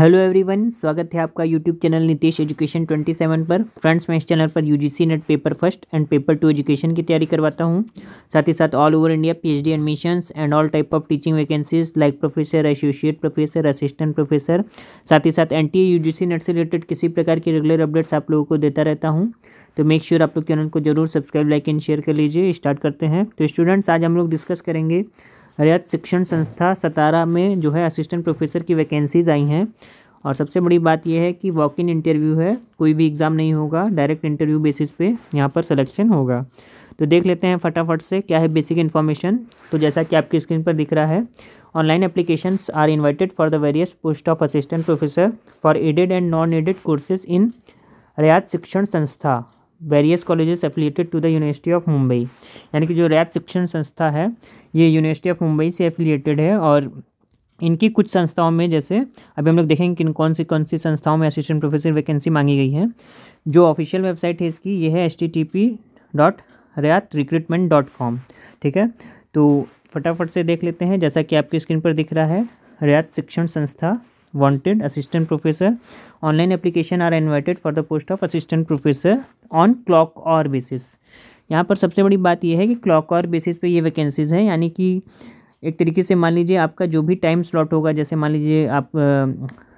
hello everyone स्वागत है आपका यूट्यूब चैनल नितेश एजुकेशन 27 पर फ्रेंड्स मैं इस चैनल पर UGC NET paper first and paper two education की तैयारी करवाता हूं साथ ही साथ all over India PhD admissions and all type of teaching vacancies like professor associate professor assistant professor साथ ही साथ एन टी नेट से रिलेटेड किसी प्रकार के रेगुलर अपडेट्स आप लोगों को देता रहता हूँ तो मेक श्योर sure आप लोग चैनल को जरूर सब्सक्राइब लाइक एंड शेयर कर लीजिए स्टार्ट करते हैं तो स्टूडेंट्स आज हम लोग डिस्कस करेंगे रियात शिक्षण संस्था सतारा में जो है असिस्टेंट प्रोफेसर की वैकेंसीज़ आई हैं और सबसे बड़ी बात यह है कि वॉक इन इंटरव्यू है कोई भी एग्ज़ाम नहीं होगा डायरेक्ट इंटरव्यू बेसिस पे यहाँ पर सिलेक्शन होगा तो देख लेते हैं फटाफट से क्या है बेसिक इन्फॉर्मेशन तो जैसा कि आपकी स्क्रीन पर दिख रहा है online application are invited for the various post of assistant professor for aided and non aided courses in Rayat Shikshan Sanstha various colleges affiliated to the university of Mumbai यानी कि जो रैप शिक्षण संस्था है ये यूनिवर्सिटी ऑफ मुंबई से एफिलिएटेड है और इनकी कुछ संस्थाओं में जैसे अभी हम लोग देखेंगे किन कौन सी कौन सी संस्थाओं में असिस्टेंट प्रोफेसर वैकेंसी मांगी गई है जो ऑफिशियल वेबसाइट है इसकी ये है S T T P dot Rayat recruitment dot com ठीक है तो फटाफट से देख लेते हैं जैसा कि आपकी स्क्रीन पर दिख रहा है Rayat Shikshan Sanstha wanted assistant professor online application are invited for the post of assistant professor on clock hour basis यहाँ पर सबसे बड़ी बात यह है कि क्लॉक और बेसिस पे ये वैकेंसीज हैं यानी कि एक तरीके से मान लीजिए आपका जो भी टाइम स्लॉट होगा जैसे मान लीजिए आप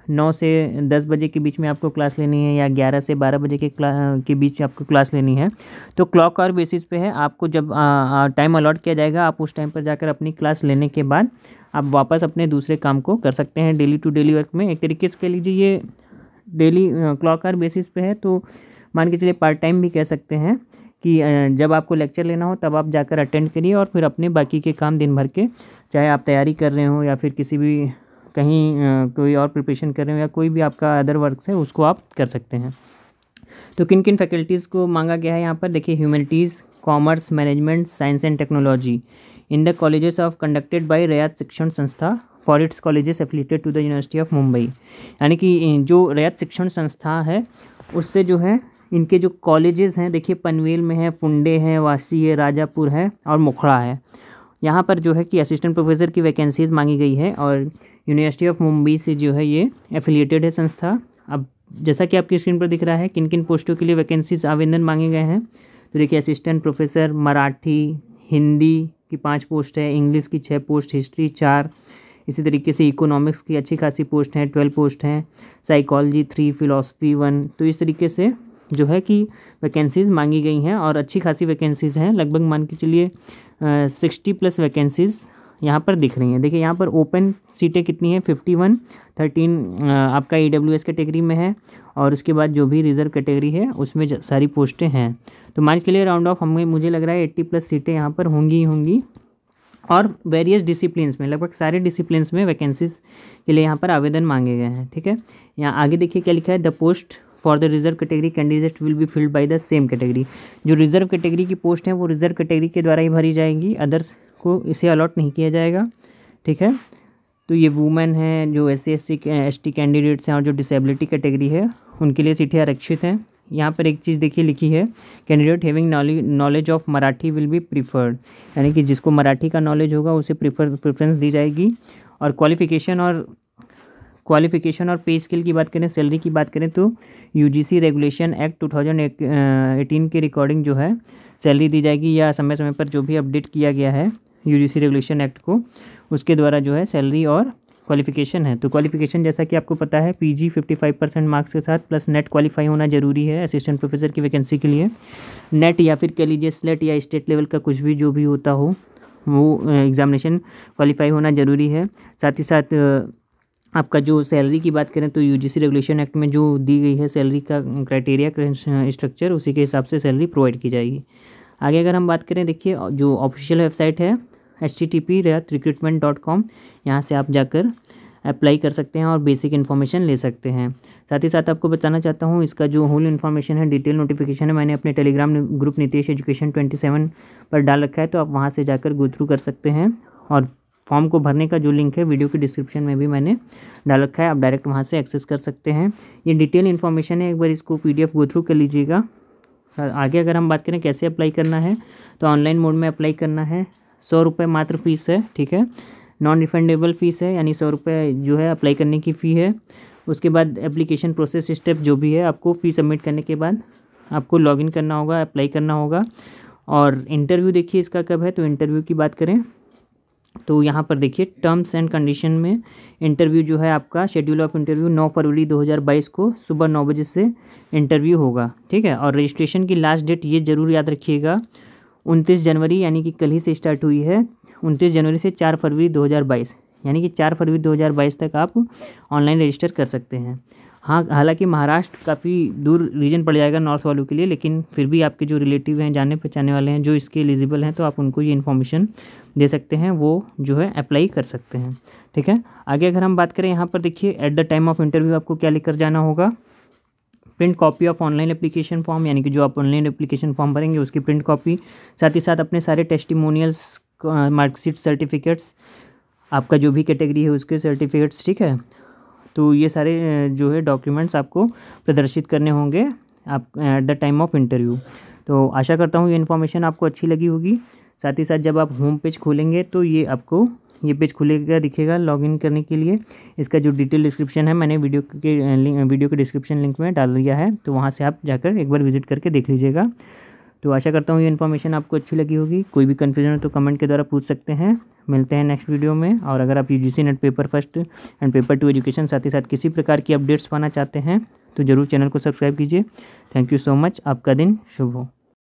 नौ से दस बजे के बीच में आपको क्लास लेनी है या ग्यारह से बारह बजे के के बीच आपको क्लास लेनी है तो क्लॉक और बेसिस पे है आपको जब टाइम अलॉट किया जाएगा आप उस टाइम पर जाकर अपनी क्लास लेने के बाद आप वापस अपने दूसरे काम को कर सकते हैं डेली टू डेली वर्क में एक तरीके से कह लीजिए ये डेली क्लॉक और बेसिस पे है तो मान के चलिए पार्ट टाइम भी कह सकते हैं कि जब आपको लेक्चर लेना हो तब आप जाकर अटेंड करिए और फिर अपने बाकी के काम दिन भर के चाहे आप तैयारी कर रहे हो या फिर किसी भी कहीं कोई और प्रिपरेशन कर रहे हो या कोई भी आपका अदर वर्क है उसको आप कर सकते हैं तो किन किन फैकल्टीज़ को मांगा गया है यहाँ पर देखिए humanities commerce management science and technology in the colleges of conducted by Rayat Shikshan Sanstha for its colleges affiliated to the university of Mumbai यानी कि जो रयात शिक्षण संस्था है उससे जो है इनके जो कॉलेजेस हैं देखिए पनवेल में है फुंडे हैं वासी है राजापुर है और मुखड़ा है यहाँ पर जो है कि असिस्टेंट प्रोफेसर की वैकेंसीज़ मांगी गई है और यूनिवर्सिटी ऑफ मुंबई से जो है ये एफिलिएटेड है संस्था अब जैसा कि आपकी स्क्रीन पर दिख रहा है किन किन पोस्टों के लिए वैकेंसीज आवेदन मांगे गए हैं तो देखिए असिस्टेंट प्रोफेसर मराठी हिंदी की पाँच पोस्ट है इंग्लिश की छः पोस्ट हिस्ट्री चार इसी तरीके से इकोनॉमिक्स की अच्छी खासी पोस्ट हैं ट्वेल्व पोस्ट हैं साइकोलॉजी थ्री फिलोसफी वन तो इस तरीके से जो है कि वैकेंसीज़ मांगी गई हैं और अच्छी खासी वैकेंसीज़ हैं लगभग मान के चलिए सिक्सटी प्लस वैकेंसीज़ यहाँ पर दिख रही हैं देखिए यहाँ पर ओपन सीटें कितनी हैं फिफ्टी वन थर्टीन आपका ई डब्ल्यू एस कैटेगरी में है और उसके बाद जो भी रिजर्व कैटेगरी है उसमें सारी पोस्टें हैं तो मान के लिए राउंड ऑफ हमें मुझे लग रहा है एट्टी प्लस सीटें यहाँ पर होंगी ही होंगी और वेरियस डिसिप्लिन में लगभग सारे डिसिप्लिन में वैकेंसीज के लिए यहाँ पर आवेदन मांगे गए हैं ठीक है यहाँ आगे देखिए क्या लिखा है the post for the reserve category candidate will be filled by the same category जो रिजर्व कैटेगरी की पोस्ट है वो रिजर्व कैटेगरी के द्वारा ही भरी जाएंगी अदर्स को इसे अलॉट नहीं किया जाएगा ठीक है तो ये वुमेन हैं जो S C S C S T candidates हैं और जो डिसेबिलिटी कैटेगरी है उनके लिए सीटें आरक्षित हैं यहाँ पर एक चीज़ देखिए लिखी है candidate having knowledge of Marathi will be preferred यानी कि जिसको मराठी का नॉलेज होगा उसे प्रीफर प्रेफरेंस दी जाएगी और क्वालिफिकेशन और क्वालिफिकेशन और पे स्केल की बात करें सैलरी की बात करें तो UGC regulation act two thousand eighteen के रिकॉर्डिंग जो है सैलरी दी जाएगी या समय समय पर जो भी अपडेट किया गया है यूजीसी रेगुलेशन एक्ट को उसके द्वारा जो है सैलरी और क्वालिफिकेशन है तो क्वालिफिकेशन जैसा कि आपको पता है पीजी 55 परसेंट मार्क्स के साथ प्लस नेट क्वालिफाई होना जरूरी है असिस्टेंट प्रोफेसर की वैकेंसी के लिए नेट या फिर कह लीजिए स्लेट या स्टेट लेवल का कुछ भी जो भी होता हो वो एग्ज़ामिनेशन क्वालिफाई होना ज़रूरी है साथ ही साथ आपका जो सैलरी की बात करें तो यूजीसी रेगुलेशन एक्ट में जो दी गई है सैलरी का क्राइटेरिया स्ट्रक्चर उसी के हिसाब से सैलरी प्रोवाइड की जाएगी आगे अगर हम बात करें देखिए जो ऑफिशियल वेबसाइट है H T T P recruitment dot com यहाँ से आप जाकर अप्लाई कर सकते हैं और बेसिक इन्फॉर्मेशन ले सकते हैं साथ ही साथ आपको बताना चाहता हूँ इसका जो होल इन्फॉर्मेशन है डिटेल नोटिफिकेशन है मैंने अपने Telegram group Nitish education twenty seven पर डाल रखा है तो आप वहाँ से जाकर गो थ्रू कर सकते हैं और फॉर्म को भरने का जो लिंक है वीडियो के डिस्क्रिप्शन में भी मैंने डाल रखा है आप डायरेक्ट वहाँ से एक्सेस कर सकते हैं ये डिटेल इन्फॉर्मेशन है एक बार इसको पी डी गो थ्रू कर लीजिएगा आगे अगर हम बात करें कैसे अप्लाई करना है तो ऑनलाइन मोड में अप्लाई करना है सौ रुपये मात्र फ़ीस है ठीक है नॉन रिफंडेबल फ़ीस है यानी सौ रुपये जो है अप्लाई करने की फ़ी है उसके बाद एप्लीकेशन प्रोसेस स्टेप जो भी है आपको फ़ी सबमिट करने के बाद आपको लॉगिन करना होगा अप्लाई करना होगा और इंटरव्यू देखिए इसका कब है तो इंटरव्यू की बात करें तो यहाँ पर देखिए टर्म्स एंड कंडीशन में इंटरव्यू जो है आपका शेड्यूल ऑफ इंटरव्यू 9 फरवरी 2022 को सुबह नौ बजे से इंटरव्यू होगा ठीक है और रजिस्ट्रेशन की लास्ट डेट ये ज़रूर याद रखिएगा उनतीस जनवरी यानी कि कल ही से स्टार्ट हुई है उनतीस जनवरी से चार फरवरी 2022 यानी कि चार फरवरी 2022 तक आप ऑनलाइन रजिस्टर कर सकते हैं हाँ हालांकि महाराष्ट्र काफ़ी दूर रीजन पड़ जाएगा नॉर्थ वालों के लिए लेकिन फिर भी आपके जो रिलेटिव हैं जाने पहचाने वाले हैं जो इसके एलिजिबल हैं तो आप उनको ये इन्फॉर्मेशन दे सकते हैं वो जो है अप्लाई कर सकते हैं ठीक है आगे अगर हम बात करें यहाँ पर देखिए at the time of interview आपको क्या लेकर जाना होगा print copy of online application form यानी कि जो आप ऑनलाइन एप्लीकेशन फॉर्म भरेंगे उसकी प्रिंट कॉपी साथ ही साथ अपने सारे टेस्टिमोनियल्स मार्कशीट सर्टिफिकेट्स आपका जो भी कैटेगरी है उसके सर्टिफिकेट्स ठीक है तो ये सारे जो है डॉक्यूमेंट्स आपको प्रदर्शित करने होंगे आप at the time of interview तो आशा करता हूँ ये इन्फॉर्मेशन आपको अच्छी लगी होगी साथ ही साथ जब आप होम पेज खोलेंगे तो ये आपको ये पेज खुलेगा दिखेगा लॉगिन करने के लिए इसका जो डिटेल डिस्क्रिप्शन है मैंने वीडियो के लिंक वीडियो के डिस्क्रिप्शन लिंक में डाल दिया है तो वहाँ से आप जाकर एक बार विजिट करके देख लीजिएगा तो आशा करता हूँ ये इन्फॉर्मेशन आपको अच्छी लगी होगी कोई भी कन्फ्यूजन हो तो कमेंट के द्वारा पूछ सकते हैं मिलते हैं नेक्स्ट वीडियो में और अगर आप U G NET paper first and paper two education साथ ही साथ किसी प्रकार की अपडेट्स पाना चाहते हैं तो ज़रूर चैनल को सब्सक्राइब कीजिए थैंक यू सो मच आपका दिन शुभ हो